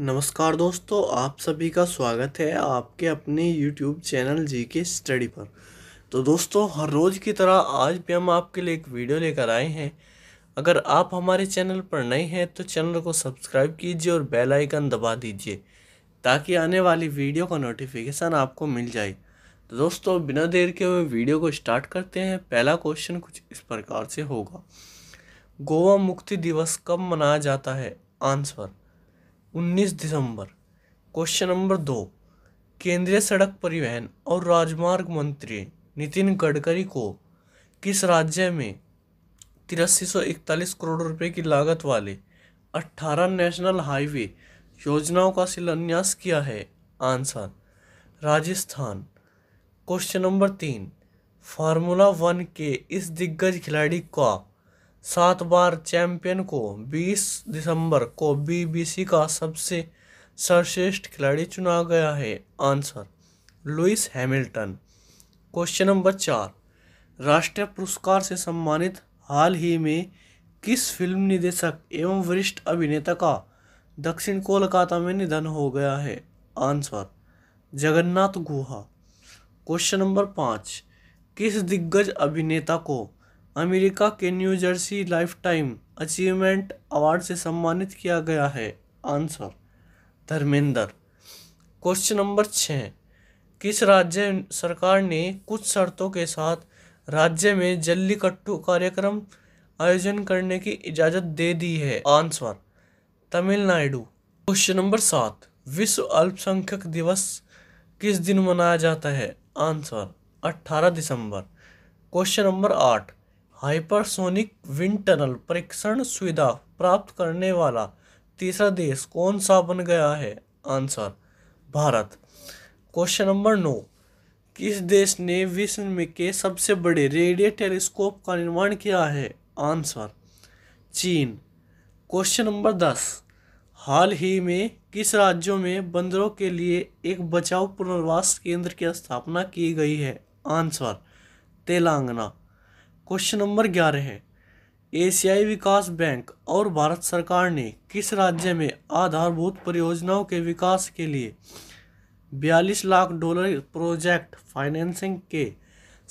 नमस्कार दोस्तों आप सभी का स्वागत है आपके अपने YouTube चैनल जी के स्टडी पर तो दोस्तों हर रोज़ की तरह आज भी हम आपके लिए एक वीडियो लेकर आए हैं अगर आप हमारे चैनल पर नए हैं तो चैनल को सब्सक्राइब कीजिए और बेल आइकन दबा दीजिए ताकि आने वाली वीडियो का नोटिफिकेशन आपको मिल जाए तो दोस्तों बिना देर के हुए वीडियो को स्टार्ट करते हैं पहला क्वेश्चन कुछ इस प्रकार से होगा गोवा मुक्ति दिवस कब मनाया जाता है आंसर उन्नीस दिसंबर क्वेश्चन नंबर दो केंद्रीय सड़क परिवहन और राजमार्ग मंत्री नितिन गडकरी को किस राज्य में तिरासी सौ इकतालीस करोड़ रुपए की लागत वाले अट्ठारह नेशनल हाईवे योजनाओं का शिलान्यास किया है आंसर राजस्थान क्वेश्चन नंबर तीन फार्मूला वन के इस दिग्गज खिलाड़ी का सात बार चैंपियन को 20 दिसंबर को बीबीसी का सबसे सर्वश्रेष्ठ खिलाड़ी चुना गया है answer Lewis Hamilton question number चार राष्ट्रीय पुरस्कार से सम्मानित हाल ही में किस फिल्म निदेशक एवं वरिष्ठ अभिनेता का दक्षिण कोलकाता में निधन हो गया है answer Jagannath Guha question number पाँच किस दिग्गज अभिनेता को अमेरिका के New Jersey time achievement award से सम्मानित किया गया है आंसर धर्मेंद्र क्वेश्चन नंबर छः किस राज्य सरकार ने कुछ शर्तों के साथ राज्य में जल्लीकट्टू कार्यक्रम आयोजन करने की इजाज़त दे दी है आंसर तमिलनाडु क्वेश्चन नंबर सात विश्व अल्पसंख्यक दिवस किस दिन मनाया जाता है आंसर अट्ठारह दिसंबर क्वेश्चन नंबर आठ हाइपरसोनिक विंड टनल परीक्षण सुविधा प्राप्त करने वाला तीसरा देश कौन सा बन गया है आंसर भारत क्वेश्चन नंबर नौ किस देश ने विश्व में के सबसे बड़े रेडियो टेलीस्कोप का निर्माण किया है आंसर चीन क्वेश्चन नंबर दस हाल ही में किस राज्यों में बंदरों के लिए एक बचाव पुनर्वास केंद्र की स्थापना की गई है आंसर तेलंगाना क्वेश्चन नंबर ग्यारह है एशियाई विकास बैंक और भारत सरकार ने किस राज्य में आधारभूत परियोजनाओं के विकास के लिए बयालीस लाख डॉलर प्रोजेक्ट फाइनेंसिंग के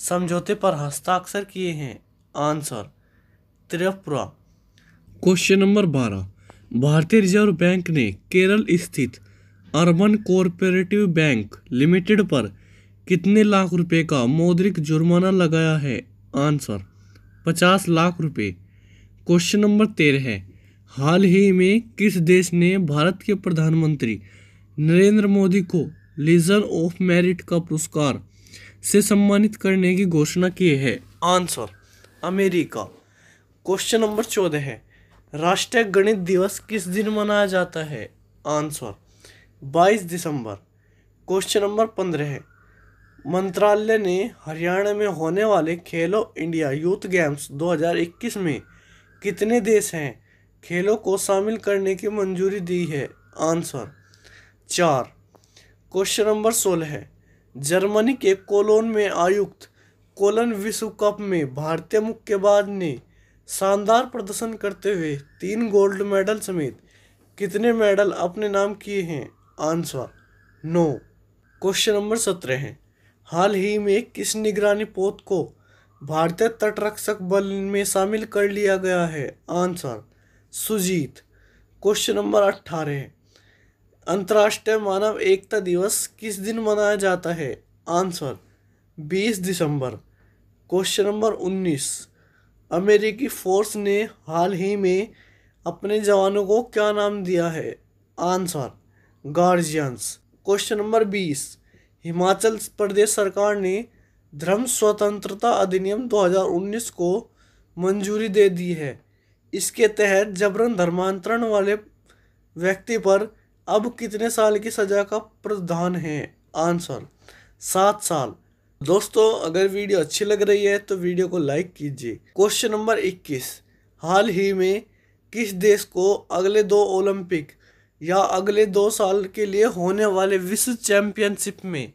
समझौते पर हस्ताक्षर किए हैं आंसर त्रिपुरा क्वेश्चन नंबर बारह भारतीय रिजर्व बैंक ने केरल स्थित अर्बन कोऑपरेटिव बैंक लिमिटेड पर कितने लाख रुपए का मौद्रिक जुर्माना लगाया है आंसर पचास लाख रुपए क्वेश्चन नंबर तेरह है हाल ही में किस देश ने भारत के प्रधानमंत्री नरेंद्र मोदी को लीजन ऑफ मेरिट का पुरस्कार से सम्मानित करने की घोषणा की है आंसर अमेरिका क्वेश्चन नंबर चौदह है राष्ट्रीय गणित दिवस किस दिन मनाया जाता है आंसर 22 दिसंबर क्वेश्चन नंबर पंद्रह है मंत्रालय ने हरियाणा में होने वाले खेलो इंडिया यूथ गेम्स 2021 में कितने देश हैं खेलों को शामिल करने की मंजूरी दी है आंसर चार क्वेश्चन नंबर सोलह है जर्मनी के कोलोन में आयुक्त कोलन विश्व कप में भारतीय मुक्केबाज ने शानदार प्रदर्शन करते हुए तीन गोल्ड मेडल समेत कितने मेडल अपने नाम किए हैं आंसर नौ क्वेश्चन नंबर सत्रह है हाल ही में किस निगरानी पोत को भारतीय तटरक्षक बल में शामिल कर लिया गया है आंसर सुजीत क्वेश्चन नंबर अट्ठारह अंतर्राष्ट्रीय मानव एकता दिवस किस दिन मनाया जाता है आंसर 20 दिसंबर क्वेश्चन नंबर 19 अमेरिकी फोर्स ने हाल ही में अपने जवानों को क्या नाम दिया है आंसर गार्जियंस क्वेश्चन नंबर बीस हिमाचल प्रदेश सरकार ने धर्म स्वतंत्रता अधिनियम 2019 को मंजूरी दे दी है इसके तहत जबरन धर्मांतरण वाले व्यक्ति पर अब कितने साल की सज़ा का प्रावधान है आंसर सात साल दोस्तों अगर वीडियो अच्छी लग रही है तो वीडियो को लाइक कीजिए क्वेश्चन नंबर इक्कीस हाल ही में किस देश को अगले दो ओलंपिक या अगले दो साल के लिए होने वाले विश्व चैंपियनशिप में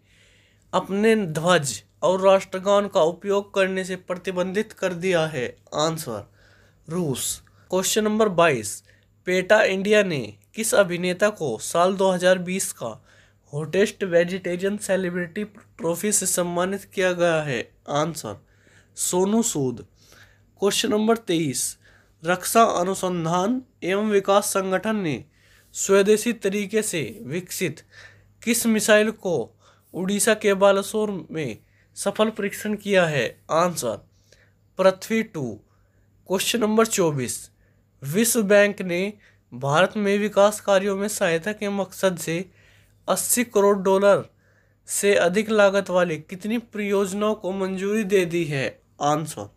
अपने ध्वज और राष्ट्रगान का उपयोग करने से प्रतिबंधित कर दिया है आंसर रूस क्वेश्चन नंबर बाईस पेटा इंडिया ने किस अभिनेता को साल 2020 का हॉटेस्ट वेजिटेरियन सेलिब्रिटी ट्रॉफी से सम्मानित किया गया है answer Sonu Sood question number तेईस रक्षा अनुसंधान एवं विकास संगठन ने स्वदेशी तरीके से विकसित किस मिसाइल को उड़ीसा के बालासोर में सफल परीक्षण किया है answer Prithvi two question number चौबीस विश्व बैंक ने भारत में विकास कार्यों में सहायता के मकसद से 80 करोड़ डॉलर से अधिक लागत वाली कितनी परियोजनाओं को मंजूरी दे दी है आंसर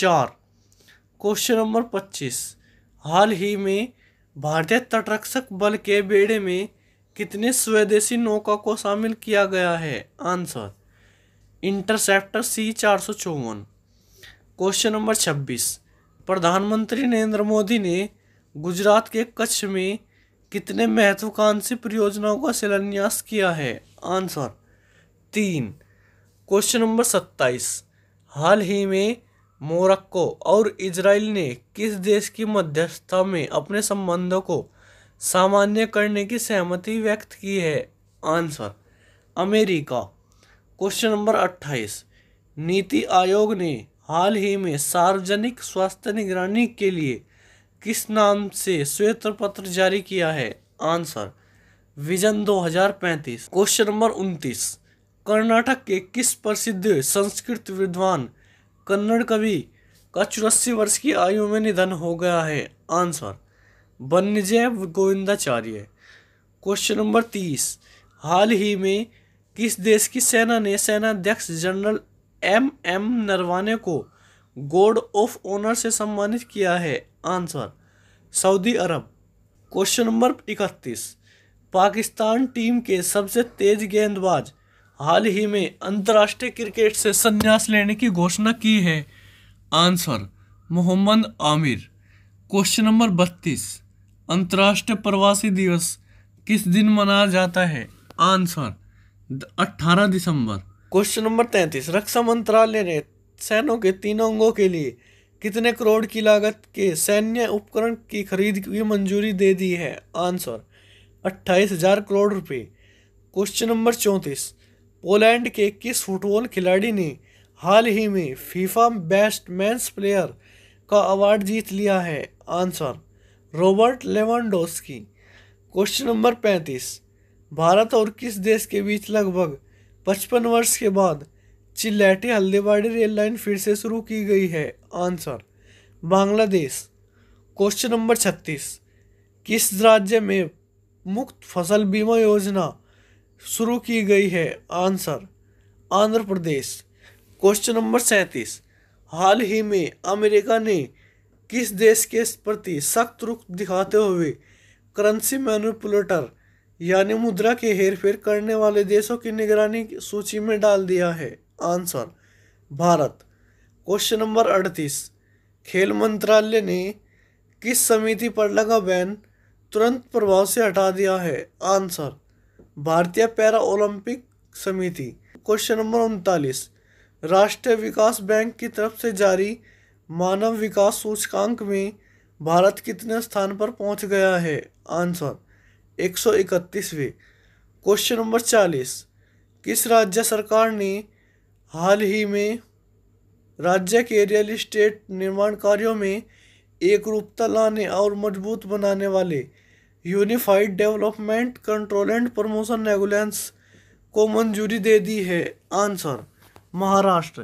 चार क्वेश्चन नंबर पच्चीस हाल ही में भारतीय तटरक्षक बल के बेड़े में कितने स्वदेशी नौका को शामिल किया गया है आंसर इंटरसेप्टर सी चार सौ चौवन क्वेश्चन नंबर छब्बीस प्रधानमंत्री नरेंद्र मोदी ने गुजरात के कच्छ में कितने महत्वाकांक्षी परियोजनाओं का शिलान्यास किया है आंसर तीन क्वेश्चन नंबर सत्ताईस हाल ही में मोरक्को और इजराइल ने किस देश की मध्यस्थता में अपने संबंधों को सामान्य करने की सहमति व्यक्त की है आंसर अमेरिका क्वेश्चन नंबर अट्ठाईस नीति आयोग ने हाल ही में सार्वजनिक स्वास्थ्य निगरानी के लिए किस नाम से श्वेत पत्र जारी किया है आंसर विजन 2035 क्वेश्चन नंबर उनतीस कर्नाटक के किस प्रसिद्ध संस्कृत विद्वान कन्नड़ कवि का चौरासी वर्ष की आयु में निधन हो गया है answer Vanyajay Govindacharya question number तीस हाल ही में किस देश की सेना ने सेनाध्यक्ष जनरल एम एम नरवाने को गोड ऑफ ऑनर से सम्मानित किया है आंसर सऊदी अरब क्वेश्चन नंबर इकतीस पाकिस्तान टीम के सबसे तेज गेंदबाज हाल ही में अंतर्राष्ट्रीय क्रिकेट से संन्यास लेने की घोषणा की है answer Mohammad Aamir question number बत्तीस अंतर्राष्ट्रीय प्रवासी दिवस किस दिन मनाया जाता है आंसर अट्ठारह दिसंबर क्वेश्चन नंबर तैंतीस रक्षा मंत्रालय ने सैनों के तीनों अंगों के लिए कितने करोड़ की लागत के सैन्य उपकरण की खरीद की मंजूरी दे दी है आंसर अट्ठाईस हजार करोड़ रुपए क्वेश्चन नंबर चौंतीस पोलैंड के किस फुटबॉल खिलाड़ी ने हाल ही में फीफा बेस्ट मैंस प्लेयर का अवार्ड जीत लिया है आंसर रॉबर्ट की क्वेश्चन नंबर पैंतीस भारत और किस देश के बीच लगभग पचपन वर्ष के बाद चिल्लैटी हल्दीबाड़ी रेल लाइन फिर से शुरू की गई है आंसर बांग्लादेश क्वेश्चन नंबर छत्तीस किस राज्य में मुक्त फसल बीमा योजना शुरू की गई है answer Andhra Pradesh question number सैंतीस हाल ही में अमेरिका ने किस देश के प्रति सख्त रुख दिखाते हुए करेंसी मैनुपुलेटर यानी मुद्रा के हेरफेर करने वाले देशों की निगरानी सूची में डाल दिया है आंसर भारत क्वेश्चन नंबर अड़तीस खेल मंत्रालय ने किस समिति पर लगा बैन तुरंत प्रभाव से हटा दिया है आंसर भारतीय पैरा ओलंपिक समिति क्वेश्चन नंबर उनतालीस राष्ट्रीय विकास बैंक की तरफ से जारी मानव विकास सूचकांक में भारत कितने स्थान पर पहुंच गया है आंसर एक सौ इकतीसवें क्वेश्चन नंबर चालीस किस राज्य सरकार ने हाल ही में राज्य के रियल इस्टेट निर्माण कार्यों में एक रूपता लाने और मजबूत बनाने वाले unified development control and promotion regulations को मंजूरी दे दी है आंसर महाराष्ट्र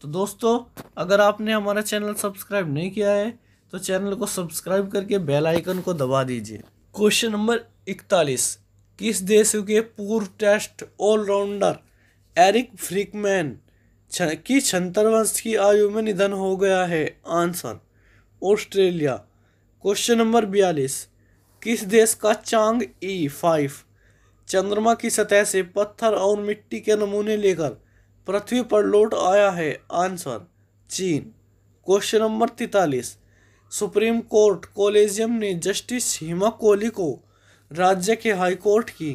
तो दोस्तों अगर आपने हमारा चैनल सब्सक्राइब नहीं किया है तो चैनल को सब्सक्राइब करके बेल आइकन को दबा दीजिए क्वेश्चन नंबर इकतालीस किस देश के पूर्व टेस्ट ऑलराउंडर एरिक फ्रिकमैन की छहत्तर वर्ष की आयु में निधन हो गया है आंसर ऑस्ट्रेलिया क्वेश्चन नंबर बयालीस किस देश का चांग ई फाइव चंद्रमा की सतह से पत्थर और मिट्टी के नमूने लेकर पृथ्वी पर लौट आया है आंसर चीन क्वेश्चन नंबर तैतालीस सुप्रीम कोर्ट कॉलेजियम ने जस्टिस हिमा कोहली को राज्य के हाई कोर्ट की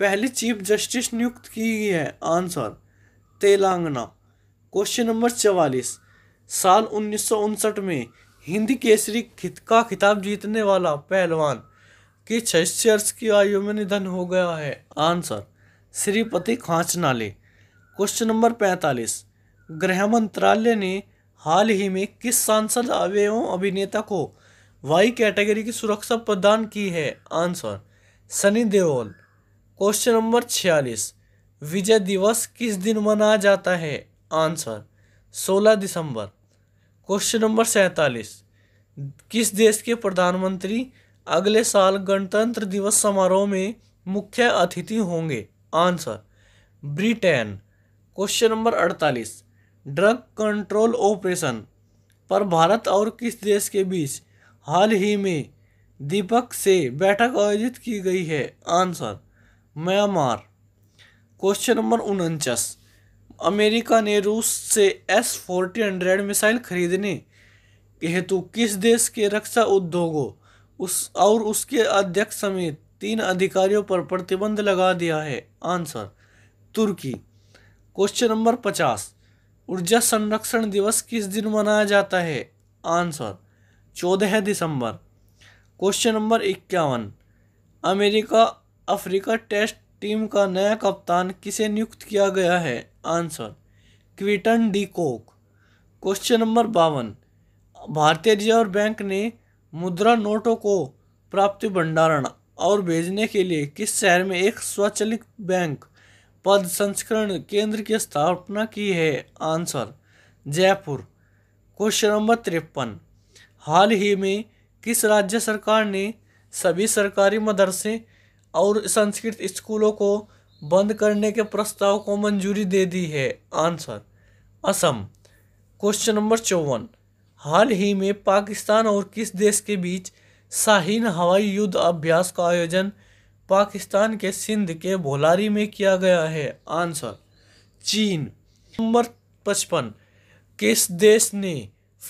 पहली चीफ जस्टिस नियुक्त की गई है आंसर तेलंगाना क्वेश्चन नंबर चवालीस साल उन्नीस में हिंदी केसरी खित का खिताब जीतने वाला पहलवान कि छह की आयु में निधन हो गया है answer Shripati Khanchanale question number पैंतालीस गृह मंत्रालय ने हाल ही में किस सांसद एवं अभिनेता को वाई कैटेगरी की सुरक्षा प्रदान की है answer Sunny Deol question number छियालीस विजय दिवस किस दिन मनाया जाता है आंसर सोलह दिसंबर क्वेश्चन नंबर सैंतालीस किस देश के प्रधानमंत्री अगले साल गणतंत्र दिवस समारोह में मुख्य अतिथि होंगे आंसर ब्रिटेन क्वेश्चन नंबर अड़तालीस ड्रग कंट्रोल ऑपरेशन पर भारत और किस देश के बीच हाल ही में दीपक से बैठक आयोजित की गई है आंसर म्यांमार क्वेश्चन नंबर उनचास अमेरिका ने रूस से एस फोर्टी हंड्रेड मिसाइल खरीदने हेतु किस देश के रक्षा उद्योगों उस और उसके अध्यक्ष समेत तीन अधिकारियों पर प्रतिबंध लगा दिया है आंसर तुर्की क्वेश्चन नंबर पचास ऊर्जा संरक्षण दिवस किस दिन मनाया जाता है आंसर चौदह दिसंबर क्वेश्चन नंबर इक्यावन अमेरिका अफ्रीका टेस्ट टीम का नया कप्तान किसे नियुक्त किया गया है answer Quinton de Kock question number बावन भारतीय रिजर्व बैंक ने मुद्रा नोटों को प्राप्ति भंडारण और भेजने के लिए किस शहर में एक स्वचालित बैंक पद संस्करण केंद्र की स्थापना की है आंसर जयपुर क्वेश्चन नंबर तिरपन हाल ही में किस राज्य सरकार ने सभी सरकारी मदरसे और संस्कृत स्कूलों को बंद करने के प्रस्ताव को मंजूरी दे दी है आंसर असम क्वेश्चन नंबर चौवन हाल ही में पाकिस्तान और किस देश के बीच शाहीन हवाई युद्ध अभ्यास का आयोजन पाकिस्तान के सिंध के भोलारी में किया गया है आंसर चीन नंबर पचपन किस देश ने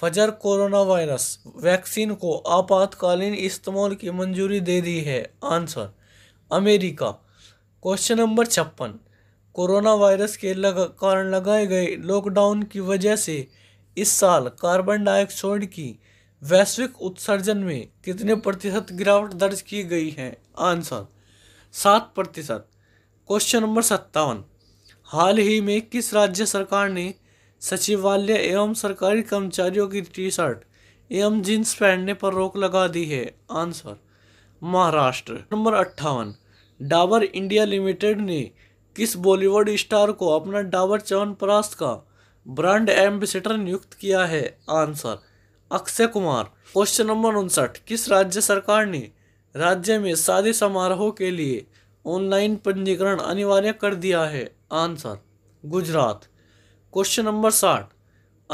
फजर कोरोना वायरस वैक्सीन को आपातकालीन इस्तेमाल की मंजूरी दे दी है आंसर अमेरिका क्वेश्चन नंबर छप्पन कोरोना वायरस के लग, कारण लगाए गए लॉकडाउन की वजह से इस साल कार्बन डाइऑक्साइड की वैश्विक उत्सर्जन में कितने प्रतिशत गिरावट दर्ज की गई है आंसर सात प्रतिशत क्वेश्चन नंबर सत्तावन हाल ही में किस राज्य सरकार ने सचिवालय एवं सरकारी कर्मचारियों की टी शर्ट एवं जींस पहनने पर रोक लगा दी है आंसर महाराष्ट्र नंबर अट्ठावन डाबर इंडिया लिमिटेड ने किस बॉलीवुड स्टार को अपना डाबर चवन परास्त का ब्रांड एम्बेसडर नियुक्त किया है answer Akshay Kumar question number उनसठ किस राज्य सरकार ने राज्य में शादी समारोह के लिए ऑनलाइन पंजीकरण अनिवार्य कर दिया है आंसर गुजरात क्वेश्चन नंबर साठ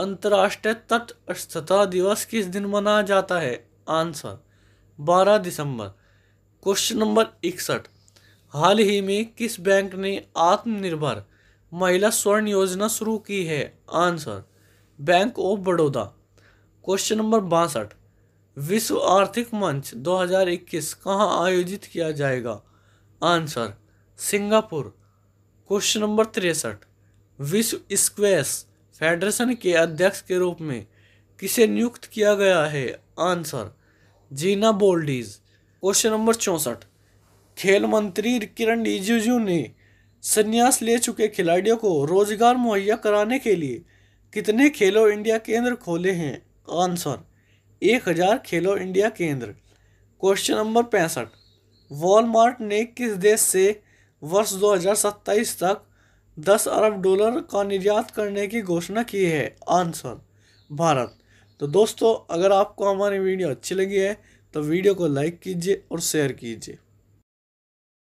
अंतर्राष्ट्रीय तटस्थता दिवस किस दिन मनाया जाता है आंसर बारह दिसंबर क्वेश्चन नंबर इकसठ हाल ही में किस बैंक ने आत्मनिर्भर महिला स्वर्ण योजना शुरू की है answer bank of Baroda question number बासठ विश्व आर्थिक मंच 2021 कहाँ आयोजित किया जाएगा आंसर सिंगापुर क्वेश्चन नंबर तिरसठ विश्व स्क्वेस फेडरेशन के अध्यक्ष के रूप में किसे नियुक्त किया गया है आंसर जीना बोल्डीज क्वेश्चन नंबर चौंसठ खेल मंत्री किरण रिजिजू ने संन्यास ले चुके खिलाड़ियों को रोजगार मुहैया कराने के लिए कितने खेलो इंडिया केंद्र खोले हैं आंसर एक हज़ार खेलो इंडिया केंद्र क्वेश्चन नंबर पैंसठ वॉलमार्ट ने किस देश से वर्ष 2027 तक 10 अरब डॉलर का निर्यात करने की घोषणा की है आंसर भारत तो दोस्तों अगर आपको हमारी वीडियो अच्छी लगी है तो वीडियो को लाइक कीजिए और शेयर कीजिए